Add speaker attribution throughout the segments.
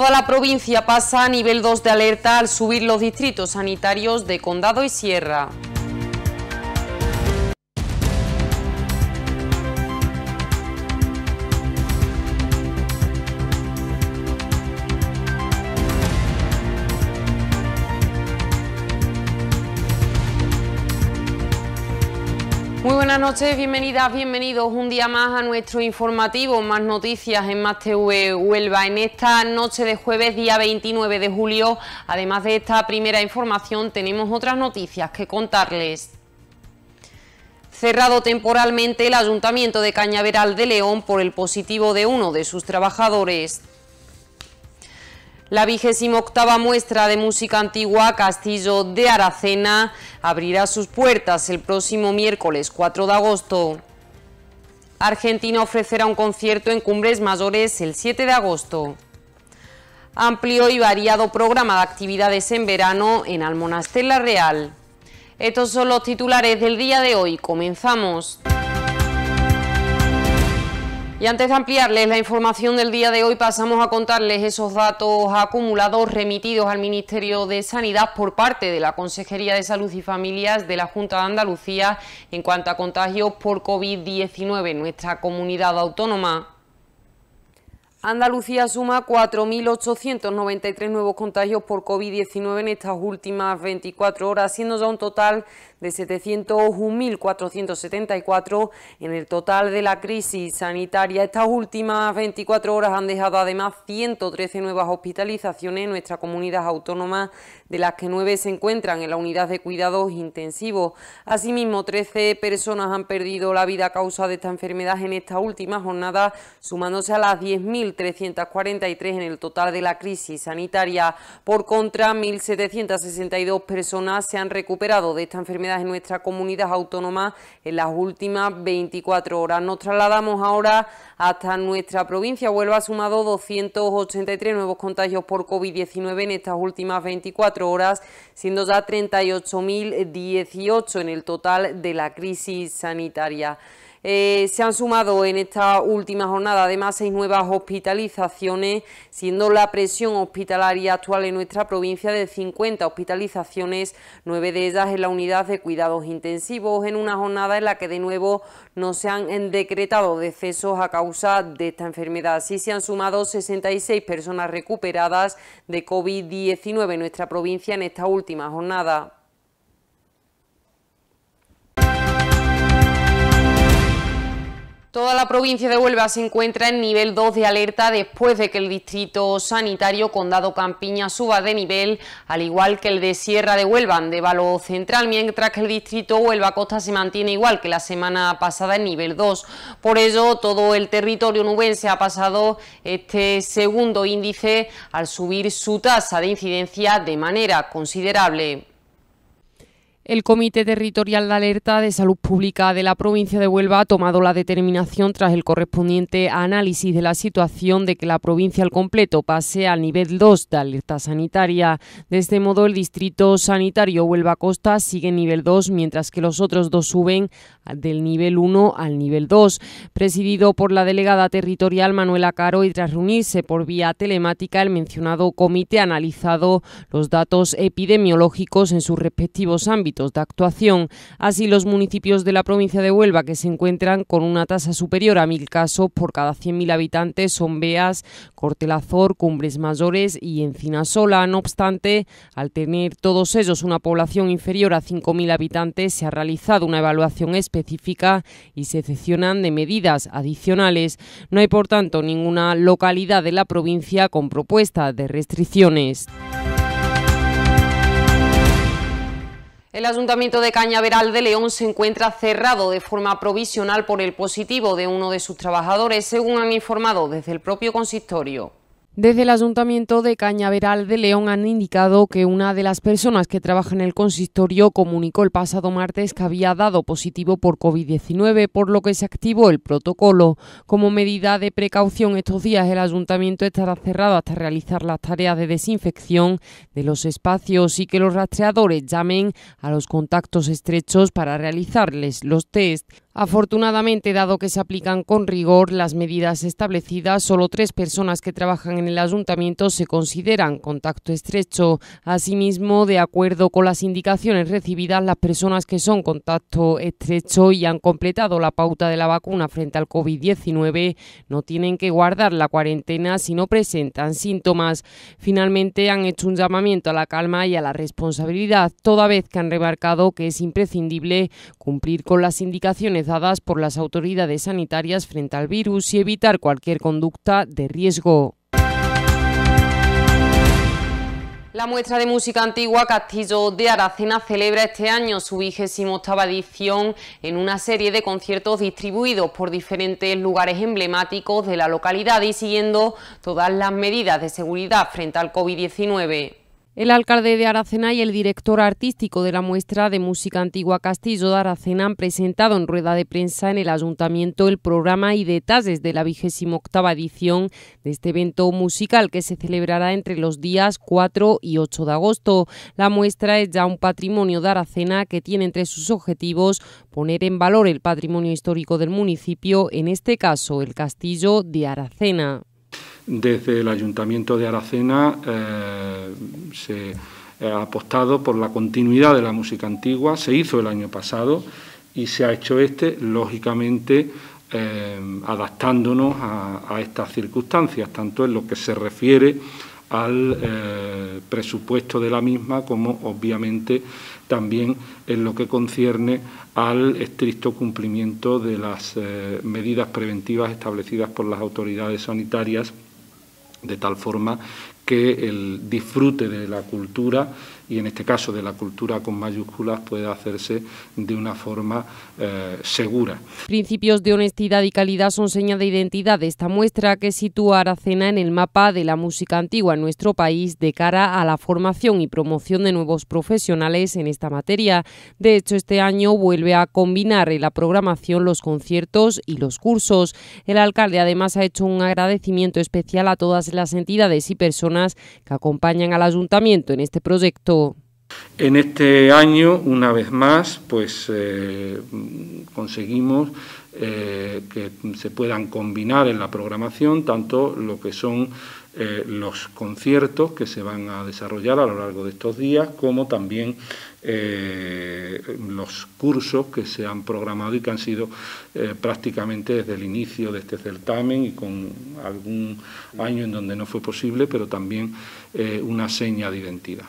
Speaker 1: Toda la provincia pasa a nivel 2 de alerta al subir los distritos sanitarios de Condado y Sierra. Buenas noches, bienvenidas, bienvenidos un día más a nuestro informativo, más noticias en Más TV Huelva. En esta noche de jueves, día 29 de julio, además de esta primera información, tenemos otras noticias que contarles. Cerrado temporalmente el Ayuntamiento de Cañaveral de León por el positivo de uno de sus trabajadores. La vigésima octava muestra de música antigua Castillo de Aracena abrirá sus puertas el próximo miércoles 4 de agosto. Argentina ofrecerá un concierto en Cumbres Mayores el 7 de agosto. Amplio y variado programa de actividades en verano en Almonaster La Real. Estos son los titulares del día de hoy. Comenzamos. Y antes de ampliarles la información del día de hoy, pasamos a contarles esos datos acumulados remitidos al Ministerio de Sanidad por parte de la Consejería de Salud y Familias de la Junta de Andalucía en cuanto a contagios por COVID-19 en nuestra comunidad autónoma. Andalucía suma 4.893 nuevos contagios por COVID-19 en estas últimas 24 horas, siendo ya un total de 701.474 en el total de la crisis sanitaria. Estas últimas 24 horas han dejado además 113 nuevas hospitalizaciones en nuestra comunidad autónoma, de las que 9 se encuentran en la unidad de cuidados intensivos. Asimismo, 13 personas han perdido la vida a causa de esta enfermedad en esta última jornada, sumándose a las 10.343 en el total de la crisis sanitaria. Por contra, 1.762 personas se han recuperado de esta enfermedad en nuestra comunidad autónoma en las últimas 24 horas. Nos trasladamos ahora hasta nuestra provincia. Huelva ha sumado 283 nuevos contagios por COVID-19 en estas últimas 24 horas, siendo ya 38.018 en el total de la crisis sanitaria. Eh, se han sumado en esta última jornada además seis nuevas hospitalizaciones, siendo la presión hospitalaria actual en nuestra provincia de 50 hospitalizaciones, nueve de ellas en la unidad de cuidados intensivos, en una jornada en la que de nuevo no se han decretado decesos a causa de esta enfermedad. Así se han sumado 66 personas recuperadas de COVID-19 en nuestra provincia en esta última jornada. Toda la provincia de Huelva se encuentra en nivel 2 de alerta después de que el distrito sanitario Condado Campiña suba de nivel, al igual que el de Sierra de Huelva, de Valo Central, mientras que el distrito Huelva Costa se mantiene igual que la semana pasada en nivel 2. Por ello, todo el territorio nubense ha pasado este segundo índice al subir su tasa de incidencia de manera considerable. El Comité Territorial de Alerta de Salud Pública de la provincia de Huelva ha tomado la determinación tras el correspondiente análisis de la situación de que la provincia al completo pase al nivel 2 de alerta sanitaria. De este modo, el distrito sanitario Huelva Costa sigue en nivel 2, mientras que los otros dos suben del nivel 1 al nivel 2. Presidido por la delegada territorial Manuela Caro y tras reunirse por vía telemática, el mencionado comité ha analizado los datos epidemiológicos en sus respectivos ámbitos de actuación. Así, los municipios de la provincia de Huelva que se encuentran con una tasa superior a mil casos por cada 100.000 habitantes son Beas, Cortelazor, Cumbres Mayores y Encinasola. No obstante, al tener todos ellos una población inferior a 5.000 habitantes, se ha realizado una evaluación específica y se excepcionan de medidas adicionales. No hay, por tanto, ninguna localidad de la provincia con propuesta de restricciones. El Ayuntamiento de Cañaveral de León se encuentra cerrado de forma provisional por el positivo de uno de sus trabajadores, según han informado desde el propio consistorio. Desde el Ayuntamiento de Cañaveral de León han indicado que una de las personas que trabaja en el consistorio comunicó el pasado martes que había dado positivo por COVID-19, por lo que se activó el protocolo. Como medida de precaución, estos días el Ayuntamiento estará cerrado hasta realizar las tareas de desinfección de los espacios y que los rastreadores llamen a los contactos estrechos para realizarles los test. Afortunadamente, dado que se aplican con rigor las medidas establecidas, solo tres personas que trabajan en el ayuntamiento se consideran contacto estrecho. Asimismo, de acuerdo con las indicaciones recibidas, las personas que son contacto estrecho y han completado la pauta de la vacuna frente al COVID-19 no tienen que guardar la cuarentena si no presentan síntomas. Finalmente, han hecho un llamamiento a la calma y a la responsabilidad, toda vez que han remarcado que es imprescindible cumplir con las indicaciones por las autoridades sanitarias frente al virus y evitar cualquier conducta de riesgo. La muestra de música antigua Castillo de Aracena celebra este año su vigésimo octava edición en una serie de conciertos distribuidos por diferentes lugares emblemáticos de la localidad y siguiendo todas las medidas de seguridad frente al COVID-19. El alcalde de Aracena y el director artístico de la muestra de música antigua Castillo de Aracena han presentado en rueda de prensa en el ayuntamiento el programa y detalles de la vigésima octava edición de este evento musical que se celebrará entre los días 4 y 8 de agosto. La muestra es ya un patrimonio de Aracena que tiene entre sus objetivos poner en valor el patrimonio histórico del municipio, en este caso el Castillo de Aracena.
Speaker 2: Desde el Ayuntamiento de Aracena eh, se ha apostado por la continuidad de la música antigua, se hizo el año pasado y se ha hecho este, lógicamente, eh, adaptándonos a, estas circunstancias, tanto en lo que se refiere al eh, presupuesto de la misma como, obviamente, también en lo que concierne al estricto cumplimiento de las medidas preventivas establecidas por las autoridades sanitarias de tal forma que el disfrute de la cultura y en este caso de la cultura con mayúsculas ...puede hacerse de una forma eh, segura.
Speaker 1: Principios de honestidad y calidad son señas de identidad de esta muestra que sitúa a Aracena en el mapa de la música antigua en nuestro país de cara a la formación y promoción de nuevos profesionales en esta materia. De hecho, este año vuelve a combinar en la programación los conciertos y los cursos. El alcalde además ha hecho un agradecimiento especial a todas las entidades y personas que acompañan al ayuntamiento en este proyecto.
Speaker 2: En este año, una vez más, pues eh, conseguimos eh, que se puedan combinar en la programación tanto lo que son eh, los conciertos que se van a desarrollar a lo largo de estos días, como también los cursos que se han programado y que han sido prácticamente desde el inicio de este certamen y con algún año en donde no fue posible, pero también una seña de identidad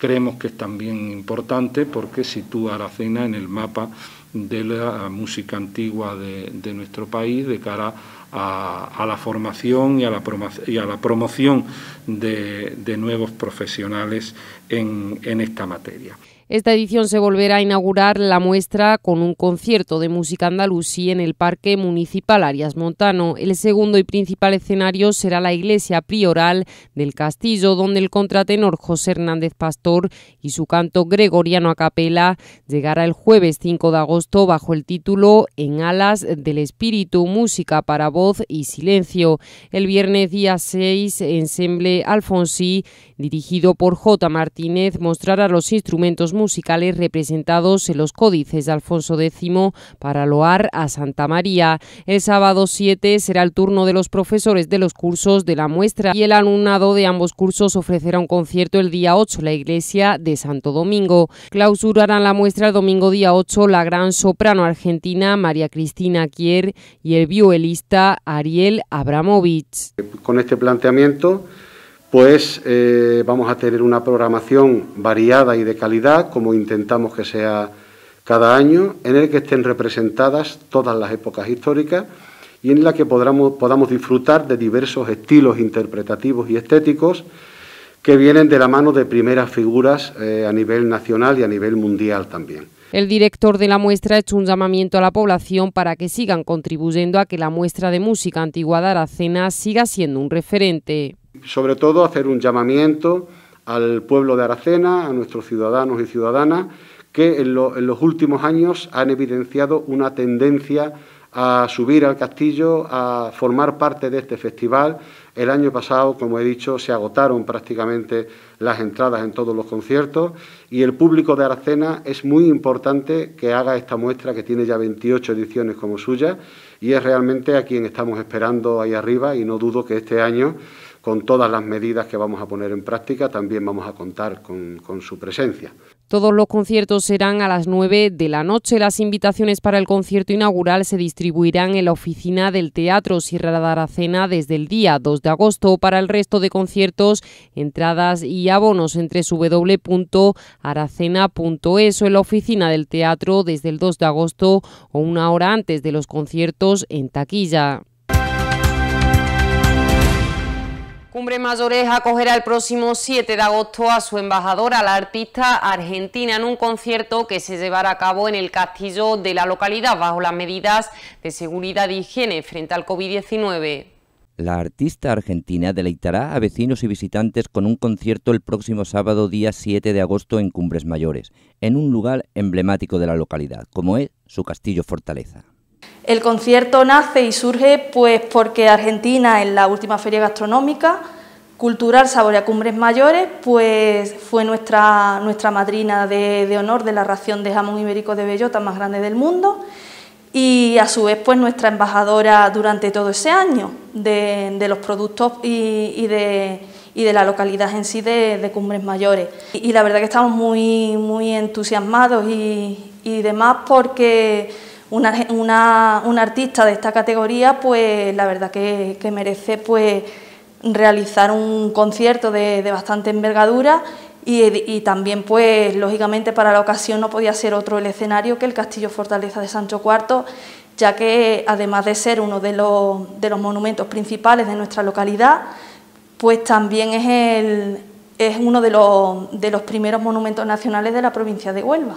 Speaker 2: creemos que es también importante porque sitúa a cena en el mapa de la música antigua de, nuestro país de cara a, la formación y a la, promoción de, nuevos profesionales en esta materia.
Speaker 1: Esta edición se volverá a inaugurar la muestra con un concierto de música andalusí en el Parque Municipal Arias Montano. El segundo y principal escenario será la iglesia prioral del castillo, donde el contratenor José Hernández Pastor y su canto gregoriano a capela llegará el jueves 5 de agosto bajo el título En alas del espíritu, música para voz y silencio. El viernes día 6, Ensemble Alfonsí, dirigido por J. Martínez, mostrará los instrumentos musicales representados en los códices de Alfonso X para loar a Santa María. El sábado 7 será el turno de los profesores de los cursos de la muestra y el alumnado de ambos cursos ofrecerá un concierto el día 8 en la iglesia de Santo Domingo. Clausurarán la muestra el domingo día 8 la gran soprano argentina María Cristina Kier y el violista Ariel Abramovich. Eh,
Speaker 3: con este planteamiento pues eh, vamos a tener una programación variada y de calidad, como intentamos que sea cada año, en el que estén representadas todas las épocas históricas y en la que podamos, podamos disfrutar de diversos estilos interpretativos y estéticos que vienen de la mano de primeras figuras eh, a nivel nacional y a nivel mundial también.
Speaker 1: El director de la muestra ha hecho un llamamiento a la población para que sigan contribuyendo a que la muestra de música antigua de Aracena siga siendo un referente.
Speaker 3: Sobre todo hacer un llamamiento al pueblo de Aracena, a nuestros ciudadanos y ciudadanas, que en, los últimos años han evidenciado una tendencia a subir al castillo, a formar parte de este festival. El año pasado, como he dicho, se agotaron prácticamente las entradas en todos los conciertos y el público de Aracena es muy importante que haga esta muestra que tiene ya 28 ediciones como suya y es realmente a quien estamos esperando ahí arriba y no dudo que este año con todas las medidas que vamos a poner en práctica, también vamos a contar con, su presencia.
Speaker 1: Todos los conciertos serán a las 9 de la noche. Las invitaciones para el concierto inaugural se distribuirán en la oficina del Teatro Sierra de Aracena desde el día 2 de agosto. Para el resto de conciertos, entradas y abonos entre www.aracena.es o en la oficina del teatro desde el 2 de agosto o una hora antes de los conciertos en taquilla. Cumbre Mayores acogerá el próximo 7 de agosto a su embajadora, la artista argentina, en un concierto que se llevará a cabo en el castillo de la localidad bajo las medidas de seguridad e higiene frente al COVID-19.
Speaker 4: La artista argentina deleitará a vecinos y visitantes con un concierto el próximo sábado día 7 de agosto en Cumbres Mayores, en un lugar emblemático de la localidad, como es su castillo fortaleza.
Speaker 5: El concierto nace y surge pues porque Argentina en la última feria gastronómica cultural Saborea Cumbres Mayores pues fue nuestra, nuestra madrina de, honor de la ración de jamón ibérico de bellota más grande del mundo y a su vez pues nuestra embajadora durante todo ese año de, los productos y, de, y, de, la localidad en sí de, Cumbres Mayores. Y, la verdad que estamos muy, muy entusiasmados y, demás porque ...un artista de esta categoría, pues la verdad que, merece pues, realizar un concierto de, bastante envergadura y, también, pues, lógicamente, para la ocasión no podía ser otro el escenario que el Castillo Fortaleza de Sancho IV, ya que, además de ser uno de los, monumentos principales de nuestra localidad, pues también es, el, es uno de los primeros monumentos nacionales de la provincia de Huelva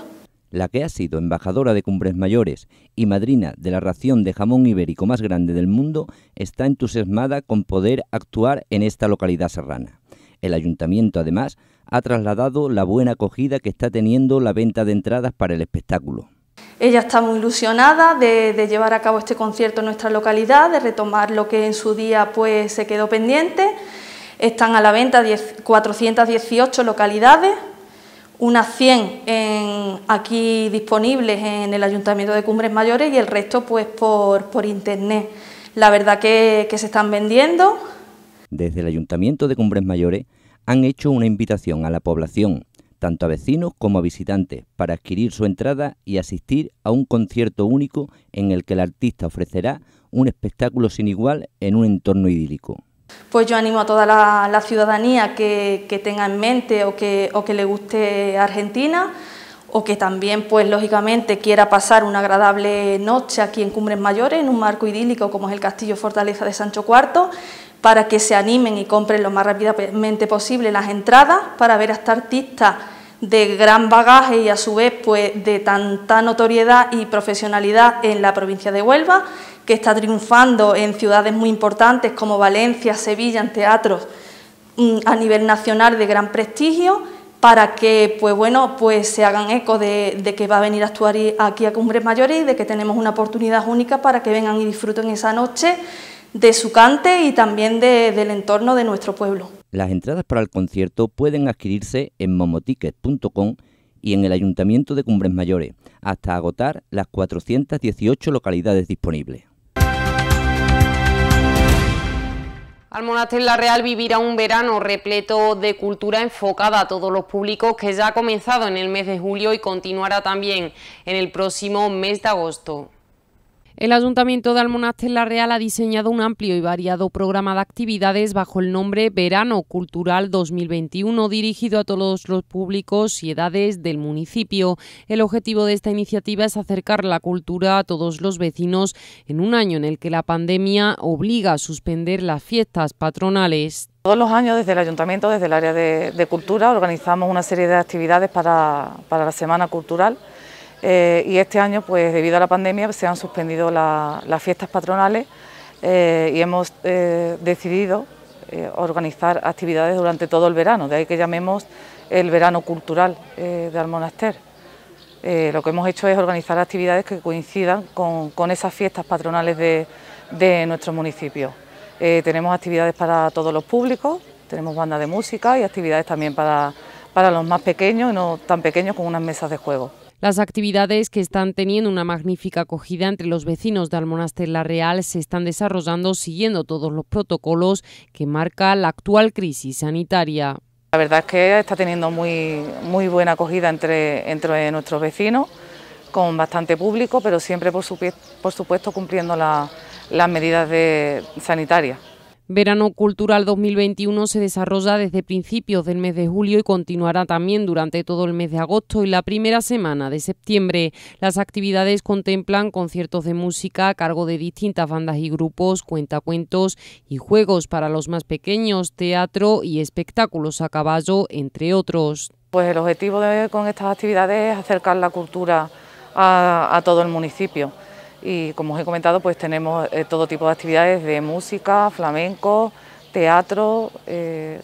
Speaker 4: la que ha sido embajadora de Cumbres Mayores y madrina de la ración de jamón ibérico más grande del mundo, está entusiasmada con poder actuar en esta localidad serrana. El ayuntamiento, además, ha trasladado la buena acogida que está teniendo la venta de entradas para el espectáculo.
Speaker 5: Ella está muy ilusionada de, llevar a cabo este concierto en nuestra localidad, de retomar lo que en su día pues, se quedó pendiente. Están a la venta 418 localidades unas 100 aquí disponibles en el Ayuntamiento de Cumbres Mayores y el resto pues por, por internet. La verdad que, que se están vendiendo.
Speaker 4: Desde el Ayuntamiento de Cumbres Mayores han hecho una invitación a la población, tanto a vecinos como a visitantes, para adquirir su entrada y asistir a un concierto único en el que el artista ofrecerá un espectáculo sin igual en un entorno idílico.
Speaker 5: Pues yo animo a toda la, ciudadanía que, tenga en mente o que, le guste Argentina o que también, pues lógicamente, quiera pasar una agradable noche aquí en Cumbres Mayores, en un marco idílico como es el Castillo Fortaleza de Sancho IV, para que se animen y compren lo más rápidamente posible las entradas para ver a esta artista de gran bagaje y a su vez pues de tanta notoriedad y profesionalidad en la provincia de Huelva que está triunfando en ciudades muy importantes como Valencia, Sevilla, en teatros mm, a nivel nacional de gran prestigio, para que pues bueno, pues se hagan eco de, que va a venir a actuar aquí a Cumbres Mayores y de que tenemos una oportunidad única para que vengan y disfruten esa noche de su cante y también del entorno de nuestro pueblo.
Speaker 4: Las entradas para el concierto pueden adquirirse en momoticket.com y en el Ayuntamiento de Cumbres Mayores, hasta agotar las 418 localidades disponibles.
Speaker 1: Monasterio La Real vivirá un verano repleto de cultura enfocada a todos los públicos que ya ha comenzado en el mes de julio y continuará también en el próximo mes de agosto. El Ayuntamiento de en La Real ha diseñado un amplio y variado programa de actividades bajo el nombre Verano Cultural 2021, dirigido a todos los públicos y edades del municipio. El objetivo de esta iniciativa es acercar la cultura a todos los vecinos en un año en el que la pandemia obliga a suspender las fiestas patronales. Todos los años
Speaker 6: desde el Ayuntamiento, desde el área de, cultura, organizamos una serie de actividades para la Semana Cultural eh, y este año, pues debido a la pandemia, se han suspendido las fiestas patronales eh, y hemos eh, decidido organizar actividades durante todo el verano, de ahí que llamemos el verano cultural de Almonaster. lo que hemos hecho es organizar actividades que coincidan con, esas fiestas patronales de, de nuestro municipio. tenemos actividades para todos los públicos, tenemos bandas de música y actividades también para, para los más pequeños y no tan pequeños con unas mesas de
Speaker 1: juego. Las actividades que están teniendo una magnífica acogida entre los vecinos de Almonaster La Real se están desarrollando siguiendo todos los protocolos que marca la actual crisis sanitaria. La verdad es que está teniendo muy, muy buena acogida entre,
Speaker 6: entre nuestros vecinos, con bastante público, pero siempre, por, supuesto, cumpliendo
Speaker 1: las medidas sanitarias. Verano Cultural 2021 se desarrolla desde principios del mes de julio y continuará también durante todo el mes de agosto y la primera semana de septiembre. Las actividades contemplan conciertos de música a cargo de distintas bandas y grupos, cuentacuentos y juegos para los más pequeños, teatro y espectáculos a caballo, entre otros. Pues el objetivo con estas actividades
Speaker 6: es acercar la cultura a todo el municipio y como os he comentado pues tenemos eh, todo tipo de actividades de música, flamenco, teatro, ...espectáculos eh,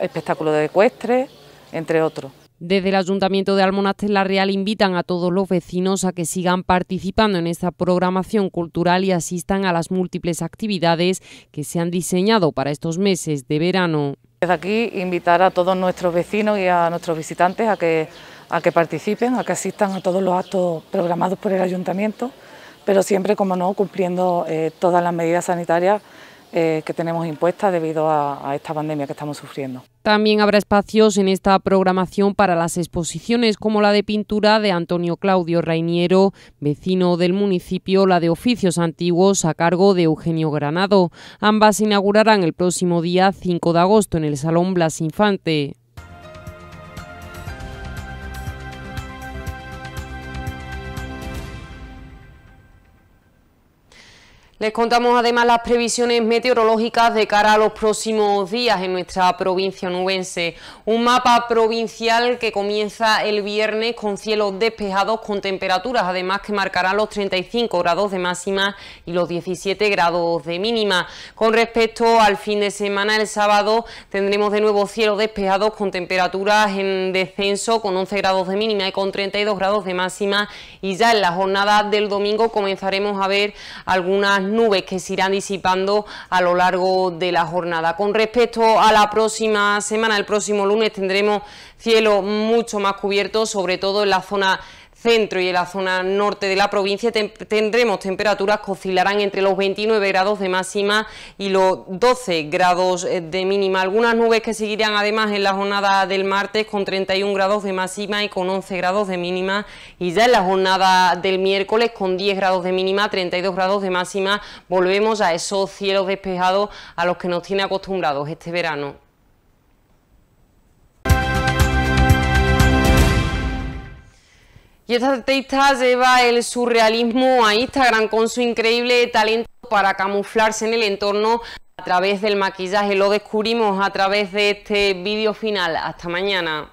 Speaker 6: espectáculo de ecuestre, entre otros.
Speaker 1: Desde el Ayuntamiento de Almonaster La Real invitan a todos los vecinos a que sigan participando en esta programación cultural y asistan a las múltiples actividades que se han diseñado para estos meses de verano. Desde aquí invitar a todos nuestros vecinos y a nuestros visitantes a que participen,
Speaker 6: a que asistan a todos los actos programados por el Ayuntamiento pero siempre, como no, cumpliendo eh, todas las medidas sanitarias eh, que tenemos impuestas debido a, a, esta pandemia que estamos sufriendo.
Speaker 1: También habrá espacios en esta programación para las exposiciones, como la de pintura de Antonio Claudio Rainiero, vecino del municipio, la de oficios antiguos a cargo de Eugenio Granado. Ambas se inaugurarán el próximo día 5 de agosto en el Salón Blas Infante. Les contamos además las previsiones meteorológicas de cara a los próximos días en nuestra provincia nubense. Un mapa provincial que comienza el viernes con cielos despejados con temperaturas además que marcarán los 35 grados de máxima y los 17 grados de mínima. Con respecto al fin de semana, el sábado tendremos de nuevo cielos despejados con temperaturas en descenso con 11 grados de mínima y con 32 grados de máxima y ya en la jornada del domingo comenzaremos a ver algunas nubes que se irán disipando a lo largo de la jornada. Con respecto a la próxima semana, el próximo lunes tendremos cielo mucho más cubierto, sobre todo en la zona centro y en la zona norte de la provincia tendremos temperaturas que oscilarán entre los 29 grados de máxima y los 12 grados eh, de mínima. Algunas nubes que seguirán además en la jornada del martes con 31 grados de máxima y con 11 grados de mínima y ya en la jornada del miércoles con 10 grados de mínima, 32 grados de máxima, volvemos a esos cielos despejados a los que nos tiene acostumbrados este verano. Y esta artista lleva el surrealismo a Instagram con su increíble talento para camuflarse en el entorno a través del maquillaje. Lo descubrimos a través de este vídeo final. Hasta mañana.